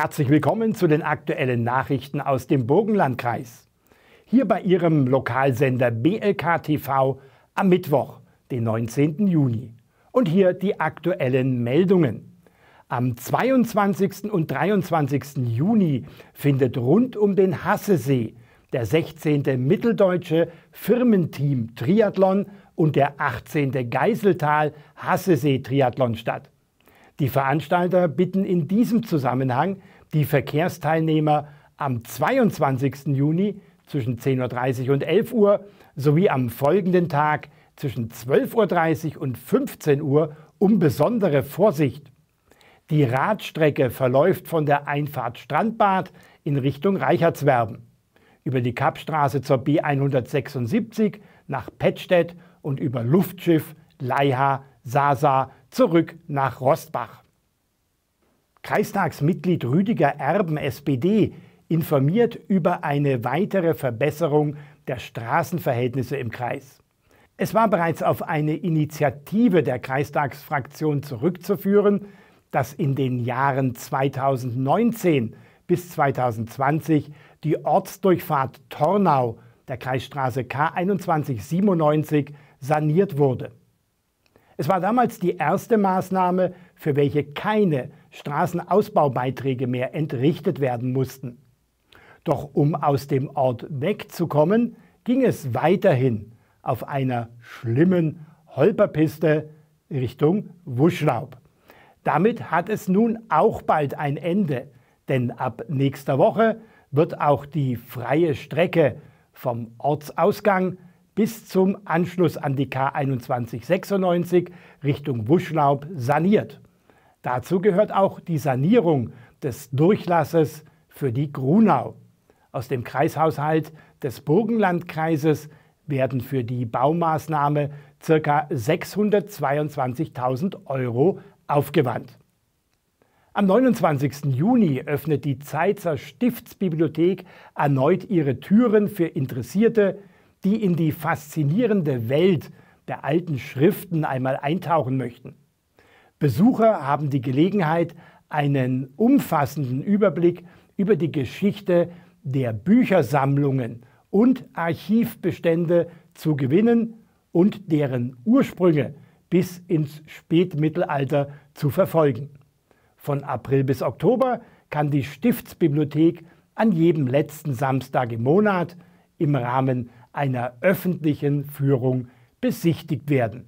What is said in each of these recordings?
Herzlich willkommen zu den aktuellen Nachrichten aus dem Burgenlandkreis. Hier bei Ihrem Lokalsender BLK TV am Mittwoch, den 19. Juni. Und hier die aktuellen Meldungen. Am 22. und 23. Juni findet rund um den Hassesee der 16. Mitteldeutsche Firmenteam Triathlon und der 18. Geiseltal Hassesee Triathlon statt. Die Veranstalter bitten in diesem Zusammenhang die Verkehrsteilnehmer am 22. Juni zwischen 10.30 Uhr und 11 Uhr sowie am folgenden Tag zwischen 12.30 Uhr und 15 Uhr um besondere Vorsicht. Die Radstrecke verläuft von der Einfahrt Strandbad in Richtung Reichertswerben über die Kappstraße zur B176 nach Pettstedt und über Luftschiff, Leiha, Sasa zurück nach Rostbach. Kreistagsmitglied Rüdiger Erben, SPD, informiert über eine weitere Verbesserung der Straßenverhältnisse im Kreis. Es war bereits auf eine Initiative der Kreistagsfraktion zurückzuführen, dass in den Jahren 2019 bis 2020 die Ortsdurchfahrt Tornau der Kreisstraße K2197 saniert wurde. Es war damals die erste Maßnahme, für welche keine Straßenausbaubeiträge mehr entrichtet werden mussten. Doch um aus dem Ort wegzukommen, ging es weiterhin auf einer schlimmen Holperpiste Richtung Wuschlaub. Damit hat es nun auch bald ein Ende, denn ab nächster Woche wird auch die freie Strecke vom Ortsausgang bis zum Anschluss an die K2196 Richtung Wuschlaub saniert. Dazu gehört auch die Sanierung des Durchlasses für die Grunau. Aus dem Kreishaushalt des Burgenlandkreises werden für die Baumaßnahme ca. 622.000 Euro aufgewandt. Am 29. Juni öffnet die Zeitzer Stiftsbibliothek erneut ihre Türen für Interessierte, die in die faszinierende Welt der alten Schriften einmal eintauchen möchten. Besucher haben die Gelegenheit, einen umfassenden Überblick über die Geschichte der Büchersammlungen und Archivbestände zu gewinnen und deren Ursprünge bis ins Spätmittelalter zu verfolgen. Von April bis Oktober kann die Stiftsbibliothek an jedem letzten Samstag im Monat im Rahmen einer öffentlichen Führung besichtigt werden.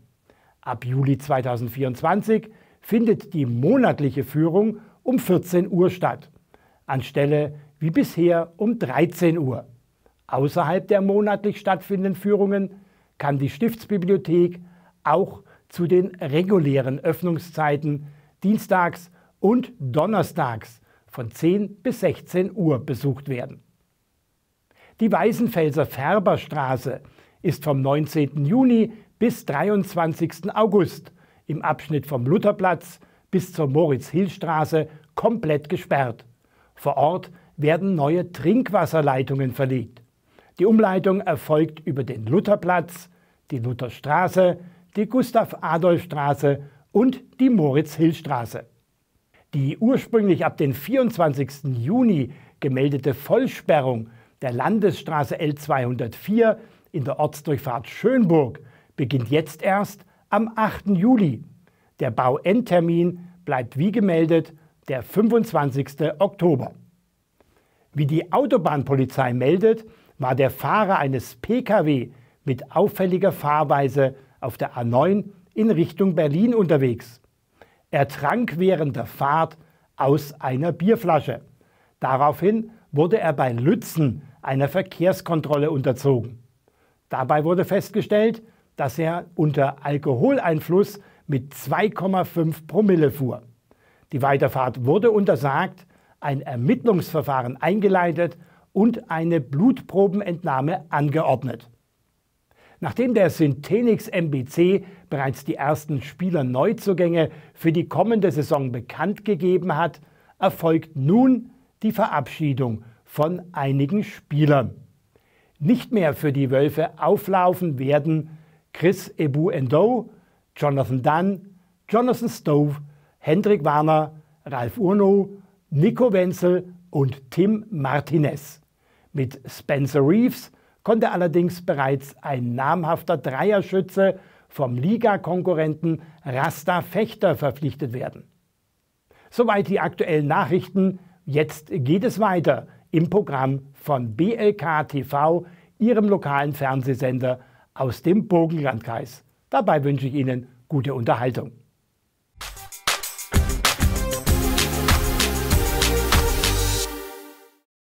Ab Juli 2024 findet die monatliche Führung um 14 Uhr statt, anstelle wie bisher um 13 Uhr. Außerhalb der monatlich stattfindenden Führungen kann die Stiftsbibliothek auch zu den regulären Öffnungszeiten dienstags und donnerstags von 10 bis 16 Uhr besucht werden. Die Weißenfelser Färberstraße ist vom 19. Juni bis 23. August im Abschnitt vom Lutherplatz bis zur Moritz-Hill-Straße komplett gesperrt. Vor Ort werden neue Trinkwasserleitungen verlegt. Die Umleitung erfolgt über den Lutherplatz, die Lutherstraße, die Gustav-Adolf-Straße und die Moritz-Hill-Straße. Die ursprünglich ab dem 24. Juni gemeldete Vollsperrung der Landesstraße L204 in der Ortsdurchfahrt Schönburg beginnt jetzt erst am 8. Juli. Der Bauendtermin bleibt wie gemeldet der 25. Oktober. Wie die Autobahnpolizei meldet, war der Fahrer eines Pkw mit auffälliger Fahrweise auf der A9 in Richtung Berlin unterwegs. Er trank während der Fahrt aus einer Bierflasche. Daraufhin wurde er bei Lützen einer Verkehrskontrolle unterzogen. Dabei wurde festgestellt, dass er unter Alkoholeinfluss mit 2,5 Promille fuhr. Die Weiterfahrt wurde untersagt, ein Ermittlungsverfahren eingeleitet und eine Blutprobenentnahme angeordnet. Nachdem der Synthenix MBC bereits die ersten Spielerneuzugänge für die kommende Saison bekannt gegeben hat, erfolgt nun die Verabschiedung von einigen Spielern. Nicht mehr für die Wölfe auflaufen werden Chris Ebu Endo, Jonathan Dunn, Jonathan Stove, Hendrik Warner, Ralf Urno, Nico Wenzel und Tim Martinez. Mit Spencer Reeves konnte allerdings bereits ein namhafter Dreierschütze vom Liga-Konkurrenten Rasta Fechter verpflichtet werden. Soweit die aktuellen Nachrichten. Jetzt geht es weiter im Programm von BLK TV, Ihrem lokalen Fernsehsender aus dem Burgenlandkreis. Dabei wünsche ich Ihnen gute Unterhaltung.